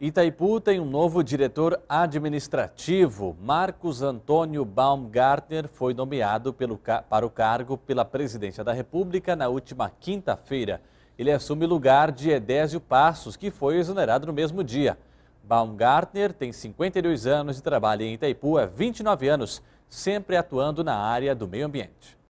Itaipu tem um novo diretor administrativo. Marcos Antônio Baumgartner foi nomeado pelo, para o cargo pela Presidência da República na última quinta-feira. Ele assume o lugar de Edésio Passos, que foi exonerado no mesmo dia. Baumgartner tem 52 anos e trabalha em Itaipu há 29 anos, sempre atuando na área do meio ambiente.